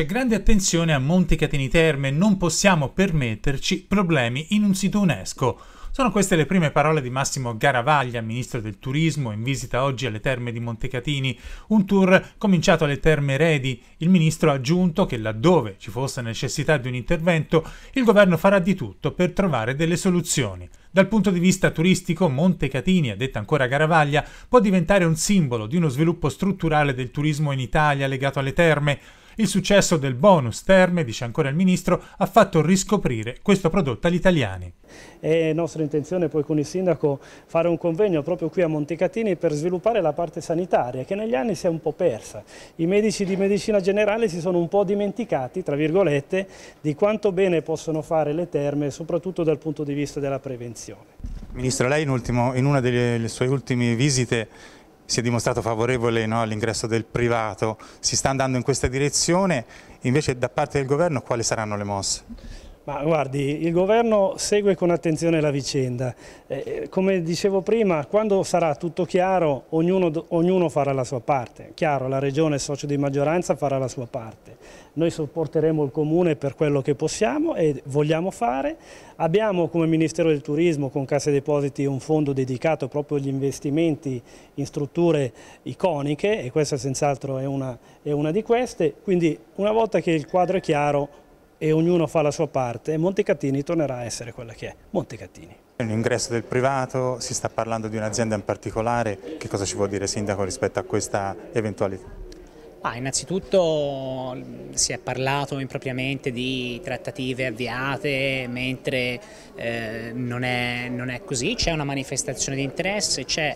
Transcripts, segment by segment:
C'è grande attenzione a Monte Catini Terme, non possiamo permetterci problemi in un sito UNESCO. Sono queste le prime parole di Massimo Garavaglia, ministro del turismo, in visita oggi alle terme di Montecatini. Un tour cominciato alle terme Redi. Il ministro ha aggiunto che laddove ci fosse necessità di un intervento, il governo farà di tutto per trovare delle soluzioni. Dal punto di vista turistico, Montecatini, ha detto ancora Garavaglia, può diventare un simbolo di uno sviluppo strutturale del turismo in Italia legato alle terme. Il successo del bonus terme, dice ancora il ministro, ha fatto riscoprire questo prodotto agli italiani. È nostra intenzione poi con il sindaco fare un convegno proprio qui a Montecatini per sviluppare la parte sanitaria che negli anni si è un po' persa. I medici di medicina generale si sono un po' dimenticati, tra virgolette, di quanto bene possono fare le terme, soprattutto dal punto di vista della prevenzione. Ministro, lei in, ultimo, in una delle sue ultime visite si è dimostrato favorevole no, all'ingresso del privato, si sta andando in questa direzione, invece da parte del governo quali saranno le mosse? Ma guardi, il governo segue con attenzione la vicenda. Eh, come dicevo prima, quando sarà tutto chiaro, ognuno, ognuno, farà la sua parte. Chiaro, la regione socio di maggioranza farà la sua parte. Noi sopporteremo il comune per quello che possiamo e vogliamo fare. Abbiamo come Ministero del Turismo con Casse Depositi un fondo dedicato proprio agli investimenti in strutture iconiche e questa senz'altro è, è una di queste. Quindi una volta che il quadro è chiaro e ognuno fa la sua parte e Montecatini tornerà a essere quella che è, Montecatini. ingresso del privato, si sta parlando di un'azienda in particolare, che cosa ci può dire Sindaco rispetto a questa eventualità? Ah, innanzitutto si è parlato impropriamente di trattative avviate, mentre eh, non, è, non, è, così, c'è una manifestazione di interesse, c'è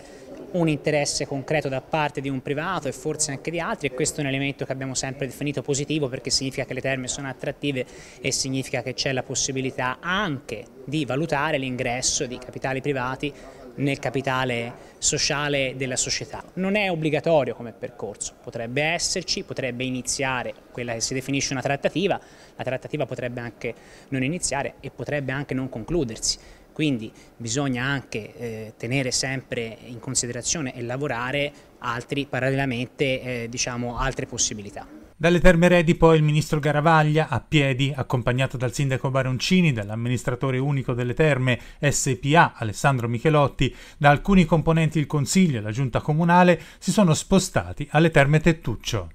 un interesse concreto da parte di un privato e forse anche di altri e questo è un elemento che abbiamo sempre definito positivo perché significa che le terme sono attrattive e significa che c'è la possibilità anche di valutare l'ingresso di capitali privati nel capitale sociale della società. Non è obbligatorio come percorso, potrebbe esserci, potrebbe iniziare quella che si definisce una trattativa, la trattativa potrebbe anche non iniziare e potrebbe anche non concludersi quindi bisogna anche eh, tenere sempre in considerazione e lavorare altri, parallelamente eh, diciamo, altre possibilità. Dalle terme redi poi il ministro Garavaglia, a piedi, accompagnato dal sindaco Baroncini, dall'amministratore unico delle terme SPA Alessandro Michelotti, da alcuni componenti del Consiglio e la Giunta Comunale, si sono spostati alle terme Tettuccio.